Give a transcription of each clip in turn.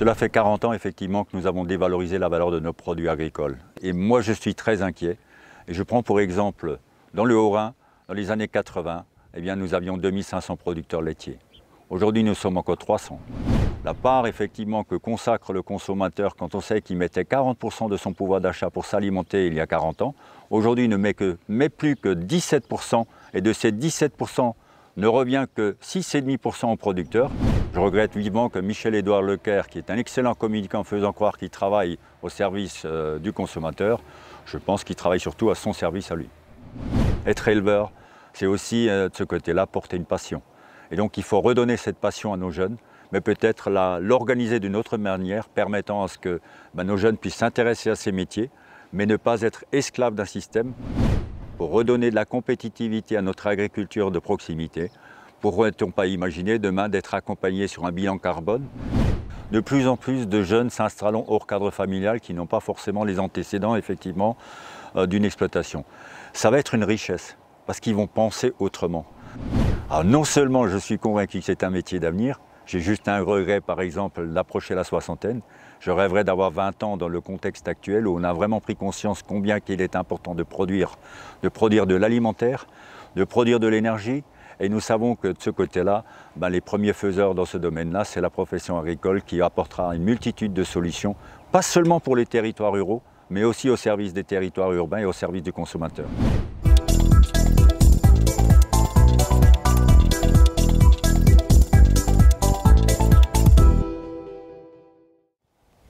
Cela fait 40 ans effectivement que nous avons dévalorisé la valeur de nos produits agricoles. Et moi je suis très inquiet. Et je prends pour exemple, dans le Haut-Rhin, dans les années 80, eh bien, nous avions 2500 producteurs laitiers. Aujourd'hui nous sommes encore 300. La part effectivement que consacre le consommateur quand on sait qu'il mettait 40% de son pouvoir d'achat pour s'alimenter il y a 40 ans, aujourd'hui ne met, que, met plus que 17% et de ces 17% ne revient que 6,5% aux producteurs. Je regrette vivement que Michel-Édouard Lecaire, qui est un excellent communicant faisant croire qu'il travaille au service euh, du consommateur, je pense qu'il travaille surtout à son service à lui. Être éleveur, c'est aussi euh, de ce côté-là porter une passion. Et donc il faut redonner cette passion à nos jeunes, mais peut-être l'organiser d'une autre manière, permettant à ce que ben, nos jeunes puissent s'intéresser à ces métiers, mais ne pas être esclaves d'un système. Pour redonner de la compétitivité à notre agriculture de proximité, Pourrait-on pas imaginer demain d'être accompagné sur un bilan carbone de plus en plus de jeunes s'installant hors cadre familial qui n'ont pas forcément les antécédents effectivement euh, d'une exploitation. Ça va être une richesse parce qu'ils vont penser autrement. non seulement je suis convaincu que c'est un métier d'avenir, j'ai juste un regret par exemple d'approcher la soixantaine. Je rêverais d'avoir 20 ans dans le contexte actuel où on a vraiment pris conscience combien qu'il est important de produire, de produire de l'alimentaire, de produire de l'énergie, et nous savons que de ce côté-là, ben, les premiers faiseurs dans ce domaine-là, c'est la profession agricole qui apportera une multitude de solutions, pas seulement pour les territoires ruraux, mais aussi au service des territoires urbains et au service du consommateur.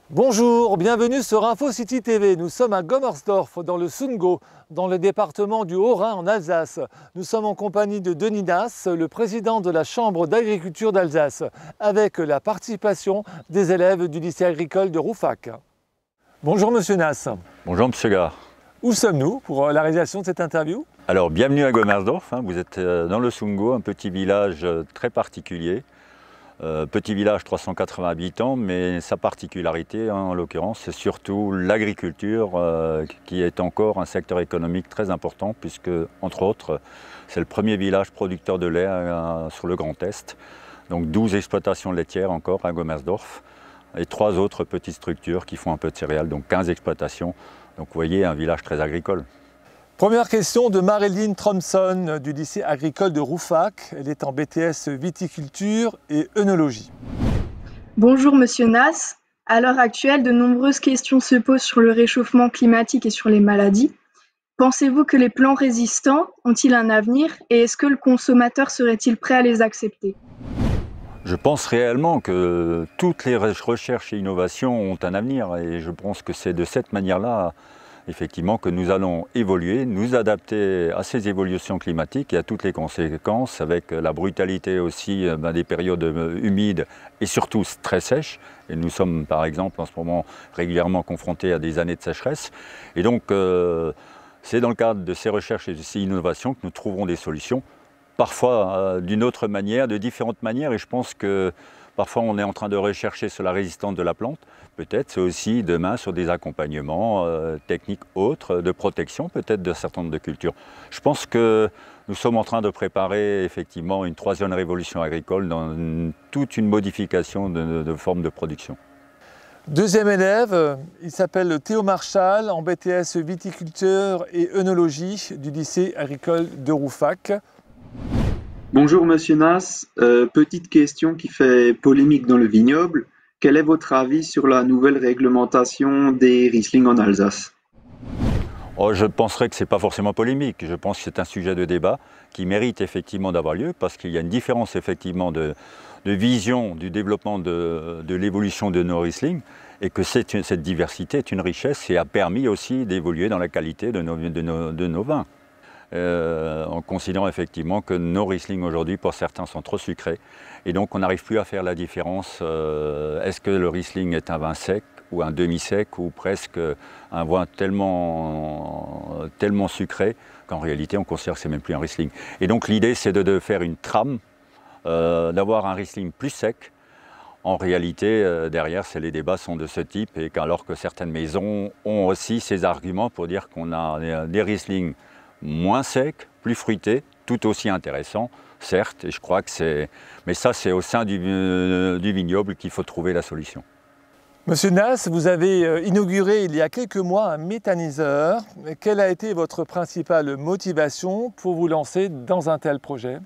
Bonjour bienvenue sur Info City TV. Nous sommes à Gommersdorf, dans le Sungo, dans le département du Haut-Rhin en Alsace. Nous sommes en compagnie de Denis Das, le président de la Chambre d'agriculture d'Alsace, avec la participation des élèves du lycée agricole de Roufac. Bonjour Monsieur Nas. Bonjour Monsieur Gard. Où sommes-nous pour euh, la réalisation de cette interview Alors bienvenue à Gommersdorf, hein. vous êtes euh, dans le Sungo, un petit village euh, très particulier euh, petit village, 380 habitants, mais sa particularité, hein, en l'occurrence, c'est surtout l'agriculture, euh, qui est encore un secteur économique très important, puisque, entre autres, c'est le premier village producteur de lait euh, sur le Grand Est. Donc 12 exploitations laitières encore à Gommersdorf, et trois autres petites structures qui font un peu de céréales, donc 15 exploitations. Donc vous voyez, un village très agricole. Première question de Marilyn Trompson euh, du lycée agricole de Roufac. Elle est en BTS viticulture et œnologie. Bonjour Monsieur Nas. À l'heure actuelle, de nombreuses questions se posent sur le réchauffement climatique et sur les maladies. Pensez-vous que les plans résistants ont-ils un avenir et est-ce que le consommateur serait-il prêt à les accepter je pense réellement que toutes les recherches et innovations ont un avenir et je pense que c'est de cette manière-là effectivement que nous allons évoluer, nous adapter à ces évolutions climatiques et à toutes les conséquences, avec la brutalité aussi euh, ben, des périodes euh, humides et surtout très sèches. Et nous sommes par exemple en ce moment régulièrement confrontés à des années de sécheresse. Et donc euh, c'est dans le cadre de ces recherches et de ces innovations que nous trouverons des solutions, parfois d'une autre manière, de différentes manières. Et je pense que Parfois, on est en train de rechercher sur la résistance de la plante. Peut-être, c'est aussi demain sur des accompagnements euh, techniques autres de protection, peut-être de certains de cultures. Je pense que nous sommes en train de préparer effectivement une troisième révolution agricole dans toute une modification de, de forme de production. Deuxième élève, il s'appelle Théo Marchal, en BTS viticulteur et œnologie du lycée agricole de Roufac. Bonjour Monsieur Nas, euh, petite question qui fait polémique dans le vignoble. Quel est votre avis sur la nouvelle réglementation des Riesling en Alsace oh, Je penserais que ce n'est pas forcément polémique. Je pense que c'est un sujet de débat qui mérite effectivement d'avoir lieu parce qu'il y a une différence effectivement de, vision du développement de, l'évolution de nos Riesling et que cette, diversité est une richesse et a permis aussi d'évoluer dans la qualité de nos vins. Euh, en considérant effectivement que nos Riesling aujourd'hui, pour certains, sont trop sucrés. Et donc, on n'arrive plus à faire la différence. Euh, est-ce que le Riesling est un vin sec ou un demi-sec ou presque un vin tellement, tellement sucré qu'en réalité, on considère que c'est même plus un Riesling. Et donc, l'idée, c'est de, faire une trame, euh, d'avoir un Riesling plus sec, en réalité, derrière, les débats sont de ce type, et qu'alors que certaines maisons ont aussi ces arguments pour dire qu'on a des Rieslings moins sec, plus fruité, tout aussi intéressant, certes, et je crois que c'est... Mais ça, c'est au sein du, euh, vignoble qu'il faut trouver la solution. Monsieur Nas, vous avez euh, inauguré il y a quelques mois un méthaniseur. Quelle a été votre principale motivation pour vous lancer dans un tel projet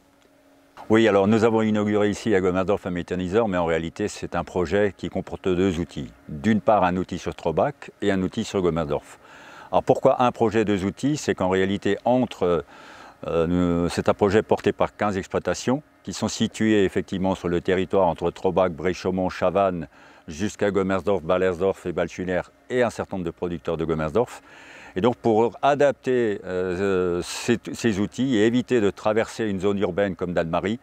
Oui, alors nous avons inauguré ici à Gommerdorf un méthaniseur, mais en réalité c'est un projet qui comporte deux outils. D'une part un outil sur Trobach et un outil sur Gommerdorf. Alors pourquoi un projet, deux outils C'est qu'en réalité, entre, euh, c'est un projet porté par 15 exploitations qui sont situées effectivement sur le territoire entre Trobac, Bréchaumont, Chavannes, jusqu'à Gommersdorf, Ballersdorf et Balchuner et un certain nombre de producteurs de Gommersdorf. Et donc pour adapter euh, ces, outils et éviter de traverser une zone urbaine comme Danemarie,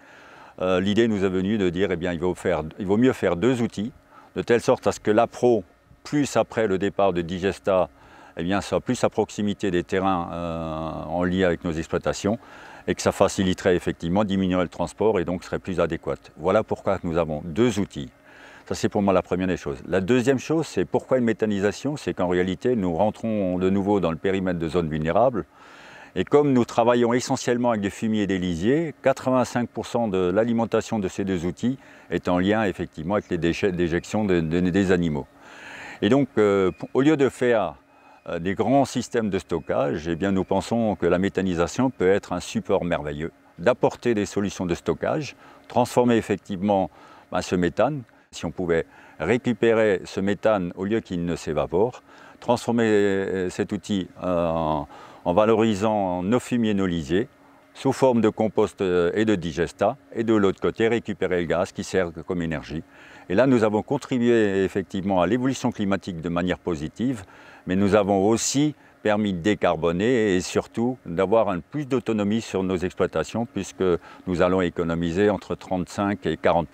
euh, l'idée nous est venue de dire eh bien, il, vaut il vaut mieux faire deux outils, de telle sorte à ce que l'Apro, plus après le départ de Digesta, eh bien, soit plus à proximité des terrains euh, en lien avec nos exploitations et que ça faciliterait effectivement, diminuerait le transport et donc serait plus adéquate. Voilà pourquoi nous avons deux outils. Ça, c'est pour moi la première des choses. La deuxième chose, c'est pourquoi une méthanisation C'est qu'en réalité, nous rentrons de nouveau dans le périmètre de zones vulnérables. Et comme nous travaillons essentiellement avec des fumiers et des lisiers, 85% de l'alimentation de ces deux outils est en lien effectivement avec les déchets d'éjection des animaux. Et donc, euh, au lieu de faire euh, des grands systèmes de stockage, et eh bien nous pensons que la méthanisation peut être un support merveilleux d'apporter des solutions de stockage, transformer effectivement ben, ce méthane, si on pouvait récupérer ce méthane au lieu qu'il ne s'évapore, transformer euh, cet outil euh, en, en valorisant nos fumiers, nos lisiers, sous forme de compost et de digestat, et de l'autre côté récupérer le gaz qui sert comme énergie. Et là, nous avons contribué effectivement à l'évolution climatique de manière positive, mais nous avons aussi permis de décarboner et surtout d'avoir un plus d'autonomie sur nos exploitations puisque nous allons économiser entre 35 et 40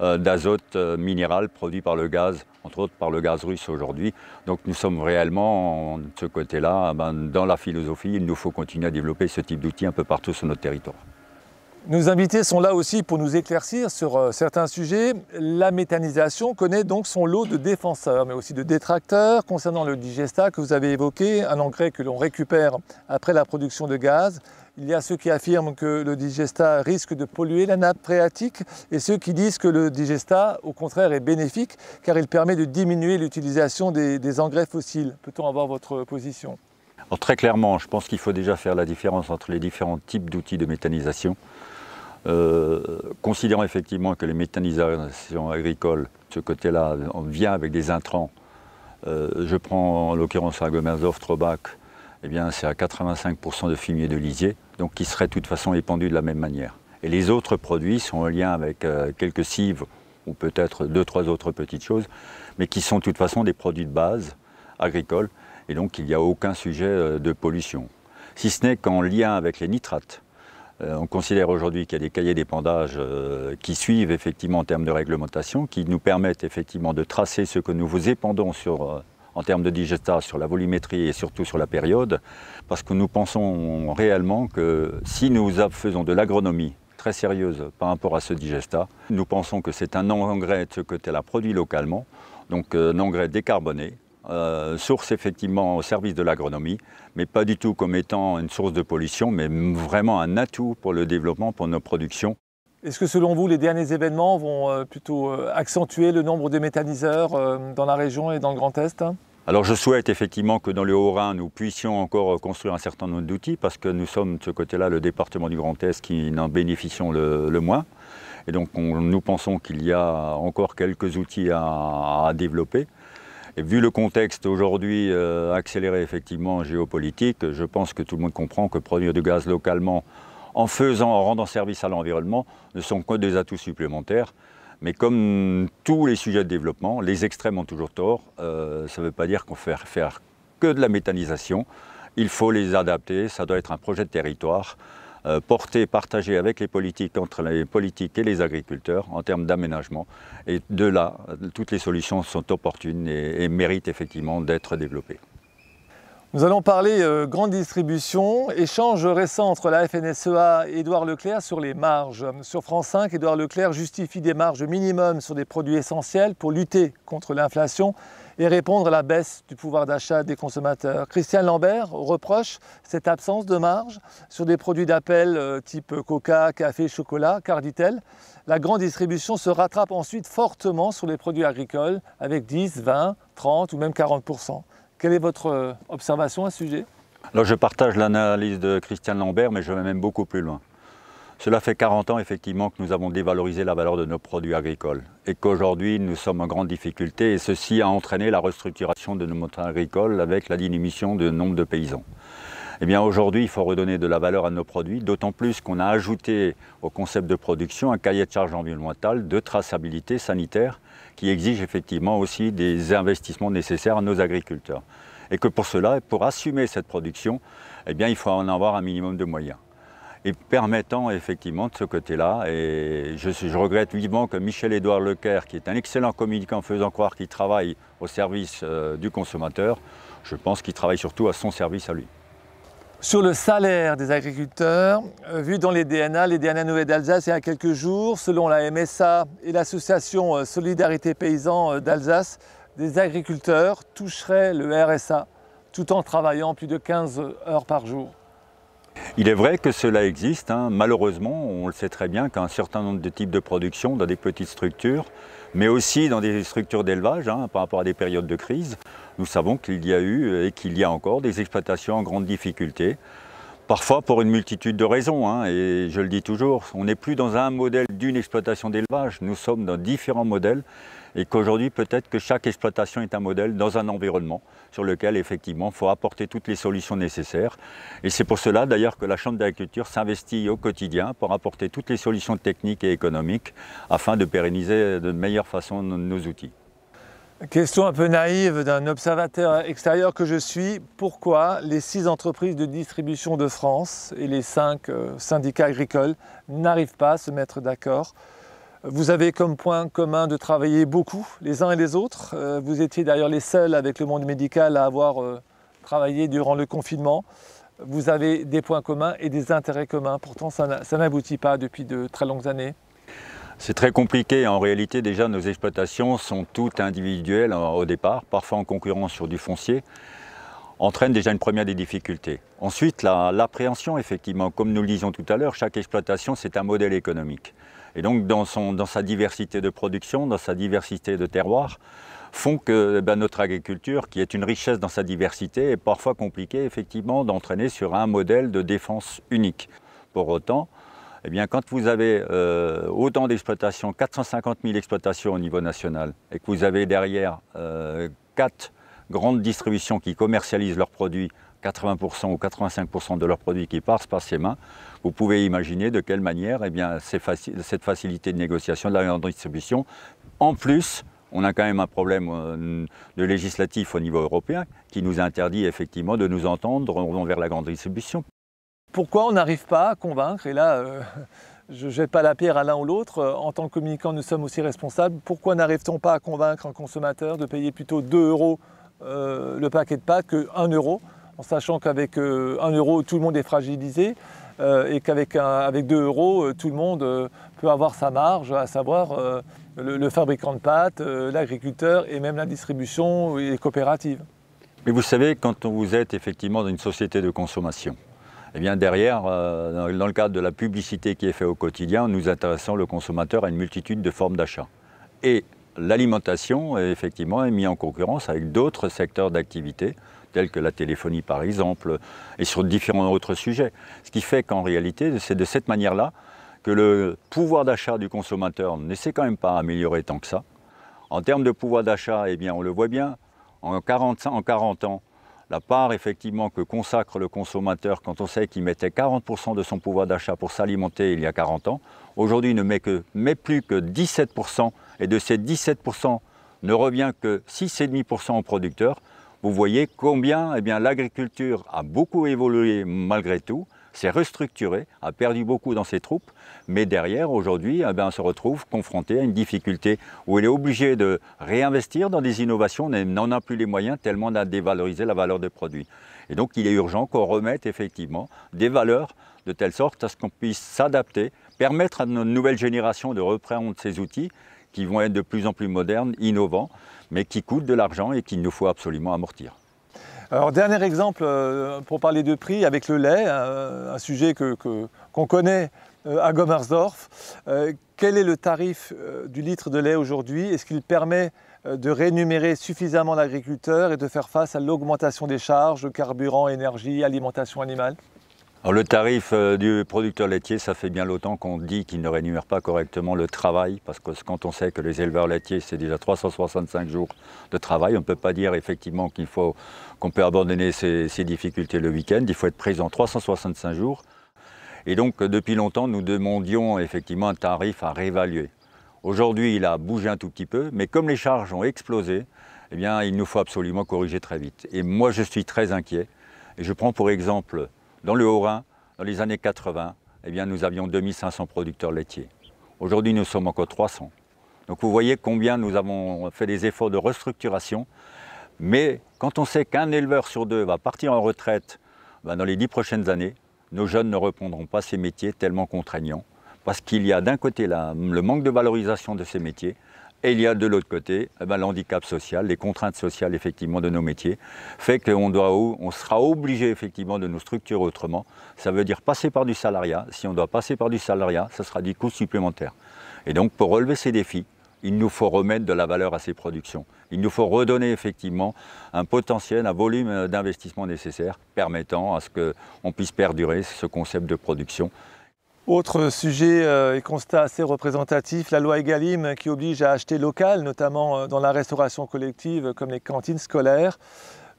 euh, d'azote euh, minéral produit par le gaz, entre autres par le gaz russe aujourd'hui. Donc nous sommes réellement de ce côté-là, ben, dans la philosophie, il nous faut continuer à développer ce type d'outils un peu partout sur notre territoire. Nos invités sont là aussi pour nous éclaircir sur euh, certains sujets. La méthanisation connaît donc son lot de défenseurs, mais aussi de détracteurs concernant le digesta que vous avez évoqué, un engrais que l'on récupère après la production de gaz. Il y a ceux qui affirment que le digesta risque de polluer la nappe phréatique et ceux qui disent que le digesta, au contraire, est bénéfique car il permet de diminuer l'utilisation des, engrais fossiles. Peut-on avoir votre position très clairement, je pense qu'il faut déjà faire la différence entre les différents types d'outils de méthanisation. Euh, considérant effectivement que les méthanisations agricoles, de ce côté-là, vient avec des intrants. Euh, je prends en l'occurrence la Trobac, eh bien, c'est à 85% de fumier de lisier, donc qui serait de toute façon épandu de la même manière. Et les autres produits sont en lien avec euh, quelques cives ou peut-être deux, trois autres petites choses, mais qui sont de toute façon des produits de base agricoles, et donc il n'y a aucun sujet de pollution. Si ce n'est qu'en lien avec les nitrates, euh, on considère aujourd'hui qu'il y a des cahiers d'épandage euh, qui suivent effectivement en termes de réglementation, qui nous permettent effectivement de tracer ce que nous vous épandons euh, en termes de digesta, sur la volumétrie et surtout sur la période, parce que nous pensons réellement que si nous faisons de l'agronomie très sérieuse par rapport à ce digestat, nous pensons que c'est un engrais de ce que tu as produit localement, donc un engrais décarboné, euh, source effectivement au service de l'agronomie, mais pas du tout comme étant une source de pollution, mais vraiment un atout pour le développement, pour nos productions. Est-ce que selon vous, les derniers événements vont euh, plutôt euh, accentuer le nombre de méthaniseurs dans la région et dans le Grand Est alors je souhaite effectivement que dans le Haut-Rhin, nous puissions encore construire un certain nombre d'outils parce que nous sommes de ce côté-là le département du Grand Est qui n'en bénéficions le, moins. Et donc nous pensons qu'il y a encore quelques outils à développer. Et vu le contexte aujourd'hui euh, accéléré effectivement géopolitique, je pense que tout le monde comprend que produire du gaz localement en faisant, en rendant service à l'environnement, ne sont que des atouts supplémentaires. Mais comme tous les sujets de développement, les extrêmes ont toujours tort. Euh, ça ne veut pas dire qu'on fait faire que de la méthanisation. Il faut les adapter, ça doit être un projet de territoire. Euh, portée, partagée avec les politiques, entre les politiques et les agriculteurs en termes d'aménagement. Et de là, toutes les solutions sont opportunes et, méritent effectivement d'être développées. Nous allons parler euh, grande distribution, échange récent entre la FNSEA et Édouard Leclerc sur les marges. Sur France 5, Édouard Leclerc justifie des marges minimum sur des produits essentiels pour lutter contre l'inflation et répondre à la baisse du pouvoir d'achat des consommateurs. Christian Lambert reproche cette absence de marge sur des produits d'appel euh, type coca, café, chocolat, car dit-elle, la grande distribution se rattrape ensuite fortement sur les produits agricoles avec 10, 20, 30 ou même 40 Quelle est votre euh, observation à ce sujet je partage l'analyse de Christian Lambert, mais je vais même beaucoup plus loin. Cela fait 40 ans effectivement que nous avons dévalorisé la valeur de nos produits agricoles et qu'aujourd'hui nous sommes en grande difficulté et ceci a entraîné la restructuration de nos montagnes agricoles avec la diminution de nombre de paysans. Eh bien aujourd'hui, il faut redonner de la valeur à nos produits, d'autant plus qu'on a ajouté au concept de production un cahier de charge environnementale de traçabilité sanitaire qui exige effectivement aussi des investissements nécessaires à nos agriculteurs. Et que pour cela, pour assumer cette production, eh bien, il faut en avoir un minimum de moyens et permettant effectivement de ce côté-là. Et je, regrette vivement que Michel-Édouard Lecaire, qui est un excellent communicant faisant croire qu'il travaille au service euh, du consommateur, je pense qu'il travaille surtout à son service à lui. Sur le salaire des agriculteurs, euh, vu dans les DNA, les DNA Nouvelles d'Alsace, il y a quelques jours, selon la MSA et l'association euh, Solidarité Paysan d'Alsace, des agriculteurs toucheraient le RSA tout en travaillant plus de 15 heures par jour. Il est vrai que cela existe. Hein. Malheureusement, on le sait très bien qu'un certain nombre de types de production dans des petites structures, mais aussi dans des structures d'élevage hein, par rapport à des périodes de crise, nous savons qu'il y a eu et qu'il y a encore des exploitations en grande difficulté Parfois pour une multitude de raisons, hein, et je le dis toujours, on n'est plus dans un modèle d'une exploitation d'élevage, nous sommes dans différents modèles, et qu'aujourd'hui peut-être que chaque exploitation est un modèle dans un environnement sur lequel effectivement il faut apporter toutes les solutions nécessaires. Et c'est pour cela d'ailleurs que la Chambre d'agriculture s'investit au quotidien pour apporter toutes les solutions techniques et économiques afin de pérenniser de meilleure façon nos outils. Question un peu naïve d'un observateur extérieur que je suis, pourquoi les six entreprises de distribution de France et les cinq euh, syndicats agricoles n'arrivent pas à se mettre d'accord Vous avez comme point commun de travailler beaucoup les uns et les autres. Euh, vous étiez d'ailleurs les seuls avec le monde médical à avoir euh, travaillé durant le confinement. Vous avez des points communs et des intérêts communs. Pourtant, ça n'aboutit pas depuis de très longues années. C'est très compliqué. En réalité, déjà, nos exploitations sont toutes individuelles euh, au départ, parfois en concurrence sur du foncier, entraîne déjà une première des difficultés. Ensuite, l'appréhension, effectivement, comme nous le disions tout à l'heure, chaque exploitation, c'est un modèle économique. Et donc, dans, son, dans sa diversité de production, dans sa diversité de terroirs, font que eh ben, notre agriculture, qui est une richesse dans sa diversité, est parfois compliquée, effectivement, d'entraîner sur un modèle de défense unique. Pour autant, eh bien, quand vous avez autant d'exploitations, 450 000 exploitations au niveau national, et que vous avez derrière euh, quatre grandes distributions qui commercialisent leurs produits, 80% ou 85% de leurs produits qui passent par ces mains, vous pouvez imaginer de quelle manière eh bien, cette facilité de négociation de la grande distribution, en plus, on a quand même un problème euh, de législatif au niveau européen qui nous interdit effectivement de nous entendre vers la grande distribution pourquoi on n'arrive pas à convaincre Et là, euh, je ne jette pas la pierre à l'un ou l'autre. Euh, en tant que communicant, nous sommes aussi responsables. Pourquoi n'arrive-t-on pas à convaincre un consommateur de payer plutôt 2 euros euh, le paquet de pâtes que 1 euro en sachant qu'avec 1 euro, tout le monde est fragilisé et qu'avec avec 2 euros, tout le monde peut avoir sa marge, à savoir le, le, fabricant de pâtes, l'agriculteur et même la distribution et les coopératives. Mais vous savez, quand vous êtes effectivement dans une société de consommation, eh bien derrière, euh, dans le cadre de la publicité qui est faite au quotidien, nous intéressons le consommateur à une multitude de formes d'achat. Et l'alimentation, effectivement, est mise en concurrence avec d'autres secteurs d'activité, tels que la téléphonie par exemple, et sur différents autres sujets. Ce qui fait qu'en réalité, c'est de cette manière-là que le pouvoir d'achat du consommateur ne s'est quand même pas amélioré tant que ça. En termes de pouvoir d'achat, eh bien, on le voit bien, en 40, en 40 ans, la part effectivement que consacre le consommateur quand on sait qu'il mettait 40% de son pouvoir d'achat pour s'alimenter il y a 40 ans, aujourd'hui ne met, que, met plus que 17% et de ces 17% ne revient que 6,5% aux producteurs. Vous voyez combien eh l'agriculture a beaucoup évolué malgré tout s'est restructuré, a perdu beaucoup dans ses troupes, mais derrière, aujourd'hui, eh ben, on se retrouve confronté à une difficulté où il est obligé de réinvestir dans des innovations, mais n'en a plus les moyens tellement on a dévalorisé la valeur des produits. Et donc, il est urgent qu'on remette effectivement des valeurs de telle sorte à ce qu'on puisse s'adapter, permettre à notre nouvelle génération de reprendre ces outils qui vont être de plus en plus modernes, innovants, mais qui coûtent de l'argent et qu'il nous faut absolument amortir. Alors dernier exemple euh, pour parler de prix avec le lait, euh, un, sujet qu'on connaît euh, à Gommersdorf. quel est le tarif du litre de lait aujourd'hui Est-ce qu'il permet de rémunérer suffisamment l'agriculteur et de faire face à l'augmentation des charges carburant, énergie, alimentation animale le tarif euh, du producteur laitier, ça fait bien longtemps qu'on dit qu'il ne rémunère pas correctement le travail, parce que quand on sait que les éleveurs laitiers, c'est déjà 365 jours de travail, on ne peut pas dire effectivement qu'il faut qu'on peut abandonner ces, difficultés le week-end, il faut être présent 365 jours. Et donc depuis longtemps, nous demandions effectivement un tarif à réévaluer. Aujourd'hui, il a bougé un tout petit peu, mais comme les charges ont explosé, eh bien, il nous faut absolument corriger très vite. Et moi, je suis très inquiet. Et je prends pour exemple dans le Haut-Rhin, dans les années 80, eh bien, nous avions 2500 producteurs laitiers. Aujourd'hui, nous sommes encore 300. Donc vous voyez combien nous avons fait des efforts de restructuration. Mais quand on sait qu'un éleveur sur deux va partir en retraite ben, dans les dix prochaines années, nos jeunes ne répondront pas ces métiers tellement contraignants. Parce qu'il y a d'un côté le manque de valorisation de ces métiers, et il y a de l'autre côté eh ben, l'handicap social, les contraintes sociales effectivement de nos métiers, fait qu'on doit, on sera obligé effectivement de nous structurer autrement. Ça veut dire passer par du salariat. Si on doit passer par du salariat, ça sera du coût supplémentaire. Et donc pour relever ces défis, il nous faut remettre de la valeur à ces productions. Il nous faut redonner effectivement un potentiel, un volume euh, d'investissement nécessaire permettant à ce qu'on puisse perdurer ce concept de production autre sujet euh, et constat assez représentatif, la loi Egalim qui oblige à acheter local, notamment euh, dans la restauration collective euh, comme les cantines scolaires.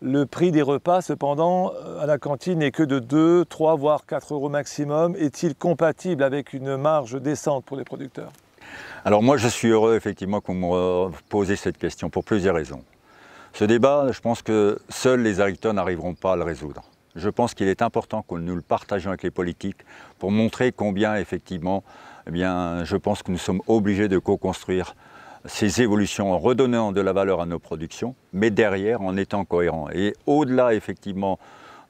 Le prix des repas, cependant, à la cantine n'est que de 2, 3, voire 4 euros maximum. Est-il compatible avec une marge décente pour les producteurs Alors moi, je suis heureux effectivement qu'on me pose cette question pour plusieurs raisons. Ce débat, je pense que seuls les agriculteurs n'arriveront pas à le résoudre je pense qu'il est important que nous le partagions avec les politiques pour montrer combien, effectivement, eh bien, je pense que nous sommes obligés de co-construire ces évolutions en redonnant de la valeur à nos productions, mais derrière en étant cohérents. Et au-delà, effectivement,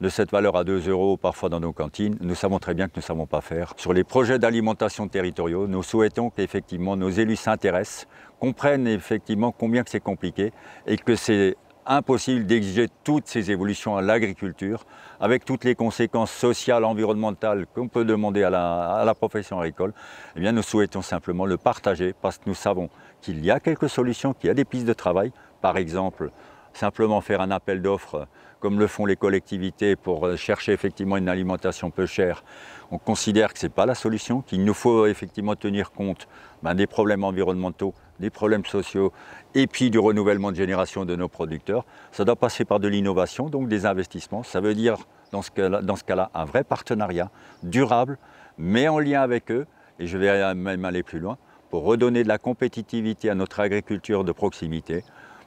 de cette valeur à 2 euros parfois dans nos cantines, nous savons très bien que nous ne savons pas faire. Sur les projets d'alimentation territoriaux, nous souhaitons qu'effectivement nos élus s'intéressent, comprennent effectivement combien c'est compliqué et que c'est impossible d'exiger toutes ces évolutions à l'agriculture, avec toutes les conséquences sociales, environnementales qu'on peut demander à la, profession agricole, et eh bien nous souhaitons simplement le partager parce que nous savons qu'il y a quelques solutions, qu'il y a des pistes de travail, par exemple simplement faire un appel d'offres comme le font les collectivités pour chercher effectivement une alimentation peu chère, on considère que ce n'est pas la solution, qu'il nous faut effectivement tenir compte ben, des problèmes environnementaux des problèmes sociaux et puis du renouvellement de génération de nos producteurs. Ça doit passer par de l'innovation, donc des investissements. Ça veut dire, dans ce cas-là, un vrai partenariat durable, mais en lien avec eux, et je vais même aller plus loin, pour redonner de la compétitivité à notre agriculture de proximité.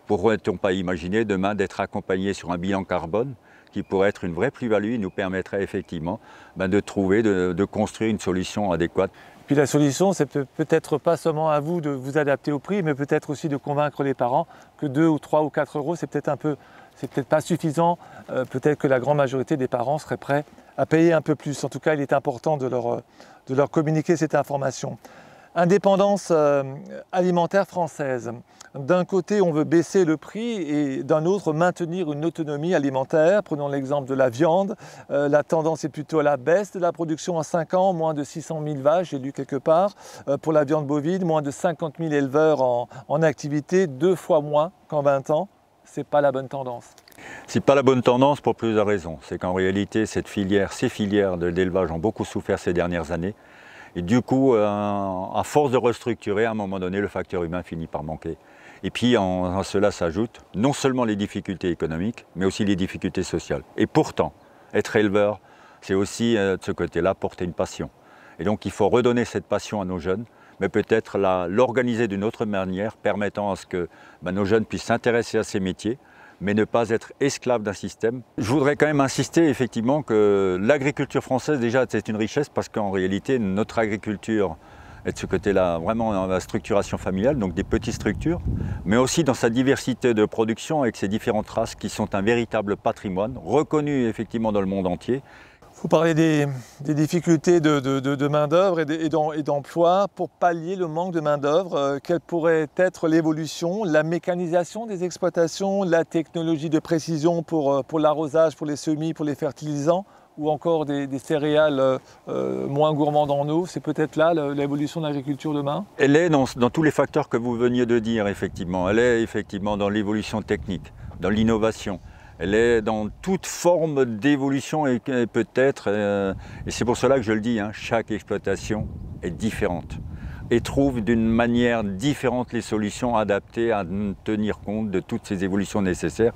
Pourrait-on pas imaginer demain d'être accompagné sur un bilan carbone qui pourrait être une vraie plus-value, nous permettrait effectivement ben, de trouver, de, construire une solution adéquate. Puis la solution, c'est peut-être pas seulement à vous de vous adapter au prix, mais peut-être aussi de convaincre les parents que 2 ou 3 ou 4 euros, c'est peut-être un peu, c'est peut-être pas suffisant. Euh, peut-être que la grande majorité des parents seraient prêts à payer un peu plus. En tout cas, il est important de leur euh, communiquer cette information. Indépendance euh, alimentaire française. D'un côté, on veut baisser le prix et d'un autre, maintenir une autonomie alimentaire. Prenons l'exemple de la viande. Euh, la tendance est plutôt à la baisse de la production en 5 ans, moins de 600 000 vaches, j'ai lu quelque part. Euh, pour la viande bovine, moins de 50 000 éleveurs en, activité, deux fois moins qu'en 20 ans. Ce n'est pas la bonne tendance. C'est pas la bonne tendance pour plusieurs raisons. C'est qu'en réalité, cette filière, ces filières de l'élevage ont beaucoup souffert ces dernières années. Et du coup, euh, à force de restructurer, à un moment donné, le facteur humain finit par manquer. Et puis à cela s'ajoutent non seulement les difficultés économiques, mais aussi les difficultés sociales. Et pourtant, être éleveur, c'est aussi euh, de ce côté-là porter une passion. Et donc il faut redonner cette passion à nos jeunes, mais peut-être l'organiser d'une autre manière, permettant à ce que ben, nos jeunes puissent s'intéresser à ces métiers, mais ne pas être esclave d'un système. Je voudrais quand même insister effectivement que l'agriculture française déjà c'est une richesse parce qu'en réalité notre agriculture est de ce côté-là vraiment dans la structuration familiale, donc des petites structures, mais aussi dans sa diversité de production avec ses différentes races qui sont un véritable patrimoine reconnu effectivement dans le monde entier vous parlez des, difficultés de, main-d'œuvre et d'emploi. Pour pallier le manque de main-d'œuvre, euh, quelle pourrait être l'évolution, la mécanisation des exploitations, la technologie de précision pour, euh, l'arrosage, pour les semis, pour les fertilisants, ou encore des, céréales euh, moins gourmandes en eau C'est peut-être là l'évolution de l'agriculture demain Elle est dans tous les facteurs que vous veniez de dire, effectivement. Elle est effectivement dans l'évolution technique, dans l'innovation elle est dans toute forme d'évolution et, peut-être, euh, et c'est pour cela que je le dis, hein, chaque exploitation est différente et trouve d'une manière différente les solutions adaptées à tenir compte de toutes ces évolutions nécessaires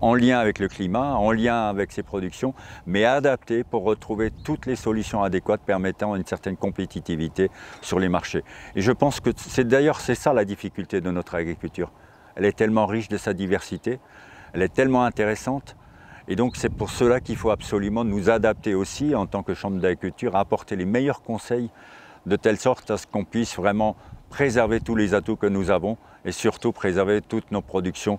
en lien avec le climat, en lien avec ses productions, mais adaptées pour retrouver toutes les solutions adéquates permettant une certaine compétitivité sur les marchés. Et je pense que c'est d'ailleurs c'est ça la difficulté de notre agriculture. Elle est tellement riche de sa diversité elle est tellement intéressante. Et donc c'est pour cela qu'il faut absolument nous adapter aussi en tant que Chambre d'agriculture, apporter les meilleurs conseils de telle sorte à ce qu'on puisse vraiment préserver tous les atouts que nous avons et surtout préserver toutes nos productions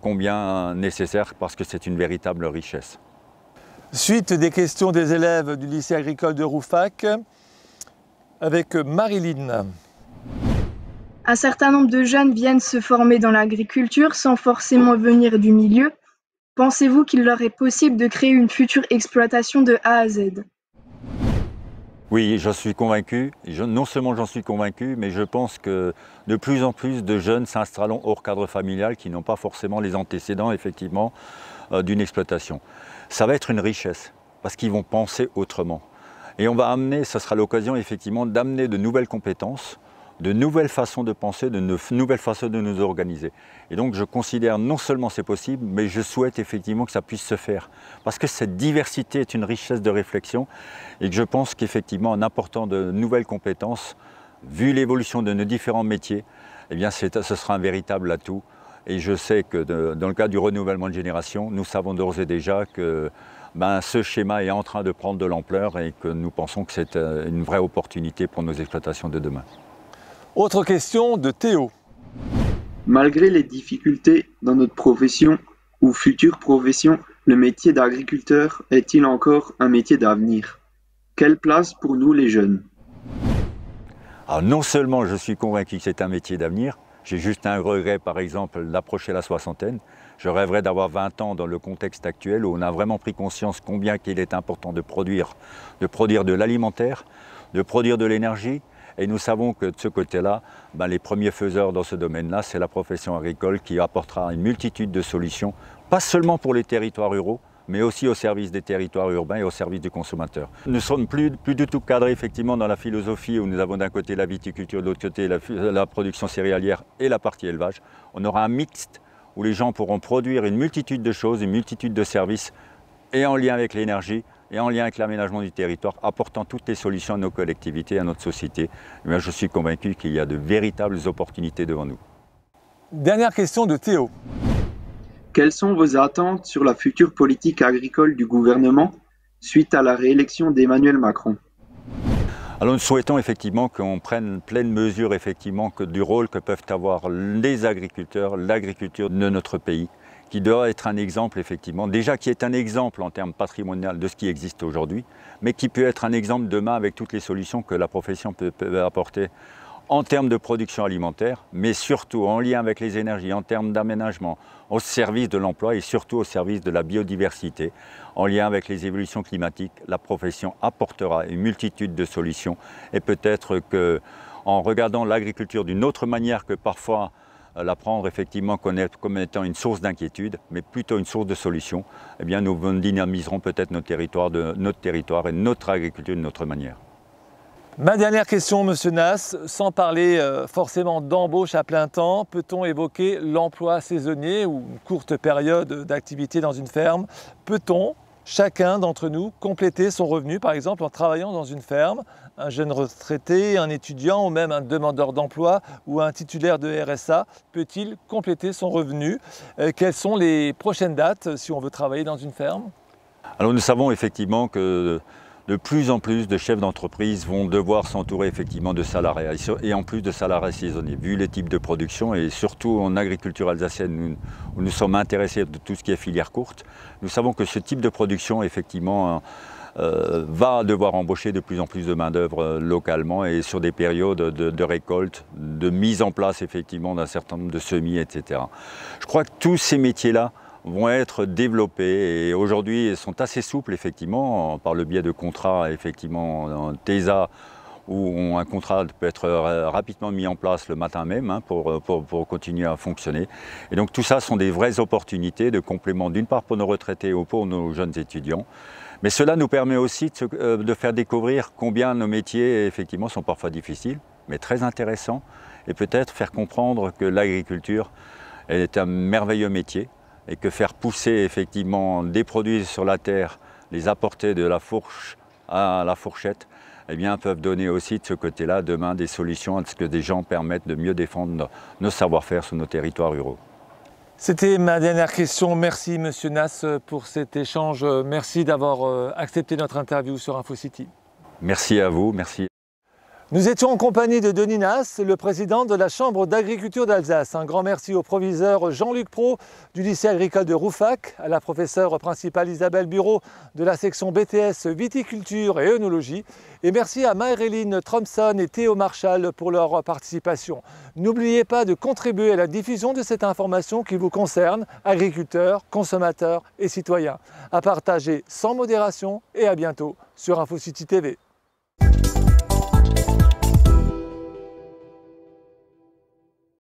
combien nécessaires parce que c'est une véritable richesse. Suite des questions des élèves du lycée agricole de Roufac avec Marilyn. Un certain nombre de jeunes viennent se former dans l'agriculture sans forcément venir du milieu. Pensez-vous qu'il leur est possible de créer une future exploitation de A à Z oui, j'en suis convaincu. non seulement j'en suis convaincu, mais je pense que de plus en plus de jeunes s'installeront hors cadre familial qui n'ont pas forcément les antécédents, effectivement, euh, d'une exploitation. Ça va être une richesse, parce qu'ils vont penser autrement. Et on va amener, ce sera l'occasion, effectivement, d'amener de nouvelles compétences de nouvelles façons de penser, de nouvelles façons de nous organiser. Et donc je considère non seulement c'est possible, mais je souhaite effectivement que ça puisse se faire. Parce que cette diversité est une richesse de réflexion et que je pense qu'effectivement en apportant de nouvelles compétences, vu l'évolution de nos différents métiers, eh bien ce sera un véritable atout. Et je sais que dans le cas du renouvellement de génération, nous savons d'ores et déjà que ben, ce schéma est en train de prendre de l'ampleur et que nous pensons que c'est euh, une vraie opportunité pour nos exploitations de demain. Autre question de Théo. Malgré les difficultés dans notre profession ou future profession, le métier d'agriculteur est-il encore un métier d'avenir Quelle place pour nous les jeunes non seulement je suis convaincu que c'est un métier d'avenir, j'ai juste un regret par exemple d'approcher la soixantaine. Je rêverais d'avoir 20 ans dans le contexte actuel où on a vraiment pris conscience combien qu'il est important de produire, de produire de l'alimentaire, de produire de l'énergie, et nous savons que de ce côté-là, ben, les premiers faiseurs dans ce domaine-là, c'est la profession agricole qui apportera une multitude de solutions, pas seulement pour les territoires ruraux, mais aussi au service des territoires urbains et au service du consommateur. Nous ne sommes plus, du tout cadrés effectivement dans la philosophie où nous avons d'un côté la viticulture, de l'autre côté la, la, production céréalière et la partie élevage. On aura un mixte où les gens pourront produire une multitude de choses, une multitude de services et en lien avec l'énergie et en lien avec l'aménagement du territoire, apportant toutes les solutions à nos collectivités, à notre société, eh je suis convaincu qu'il y a de véritables opportunités devant nous. Dernière question de Théo. Quelles sont vos attentes sur la future politique agricole du gouvernement suite à la réélection d'Emmanuel Macron alors nous souhaitons effectivement qu'on prenne pleine mesure effectivement du rôle que peuvent avoir les agriculteurs, l'agriculture de notre pays qui doit être un exemple effectivement, déjà qui est un exemple en termes patrimonial de ce qui existe aujourd'hui, mais qui peut être un exemple demain avec toutes les solutions que la profession peut, apporter en termes de production alimentaire, mais surtout en lien avec les énergies, en termes d'aménagement, au service de l'emploi et surtout au service de la biodiversité, en lien avec les évolutions climatiques, la profession apportera une multitude de solutions et peut-être que en regardant l'agriculture d'une autre manière que parfois euh, l'apprendre effectivement comme étant une source d'inquiétude, mais plutôt une source de solution, eh bien nous dynamiserons peut-être notre territoire, notre territoire et notre agriculture de notre manière. Ma dernière question, Monsieur Nas, sans parler euh, forcément d'embauche à plein temps, peut-on évoquer l'emploi saisonnier ou une courte période d'activité dans une ferme Peut-on chacun d'entre nous compléter son revenu, par exemple en travaillant dans une ferme, un jeune retraité, un étudiant ou même un demandeur d'emploi ou un titulaire de RSA peut-il compléter son revenu euh, Quelles sont les prochaines dates euh, si on veut travailler dans une ferme Alors nous savons effectivement que de plus en plus de chefs d'entreprise vont devoir s'entourer effectivement de salariés, et en plus de salariés saisonniers, vu les types de production, et surtout en agriculture alsacienne, nous, où nous sommes intéressés de tout ce qui est filière courte, nous savons que ce type de production, effectivement, euh, euh, va devoir embaucher de plus en plus de main-d'œuvre euh, localement et sur des périodes de, récolte, de mise en place effectivement d'un certain nombre de semis, etc. Je crois que tous ces métiers-là vont être développées et aujourd'hui sont assez souples effectivement par le biais de contrats effectivement en TESA où un contrat peut être euh, rapidement mis en place le matin même hein, euh, pour, pour, continuer à fonctionner. Et donc tout ça sont des vraies opportunités de complément d'une part pour nos retraités ou pour nos jeunes étudiants. Mais cela nous permet aussi de, euh, de faire découvrir combien nos métiers effectivement sont parfois difficiles, mais très intéressants, et peut-être faire comprendre que l'agriculture est un merveilleux métier et que faire pousser effectivement des produits sur la terre, les apporter de la fourche à la fourchette, eh bien, peuvent donner aussi de ce côté-là demain des solutions à ce que des gens permettent de mieux défendre nos savoir-faire sur nos territoires ruraux. C'était ma dernière question. Merci, Monsieur Nas, pour cet échange. Merci d'avoir euh, accepté notre interview sur InfoCity. Merci à vous, merci. Nous étions en compagnie de Denis Nas, le président de la Chambre d'agriculture d'Alsace. Un grand merci au proviseur Jean-Luc Pro du lycée agricole de Roufac, à la professeure principale Isabelle Bureau de la section BTS viticulture et œnologie. Et merci à Maëreline Trompson et Théo Marshall pour leur participation. N'oubliez pas de contribuer à la diffusion de cette information qui vous concerne, agriculteurs, consommateurs et citoyens. À partager sans modération et à bientôt sur InfoCity TV.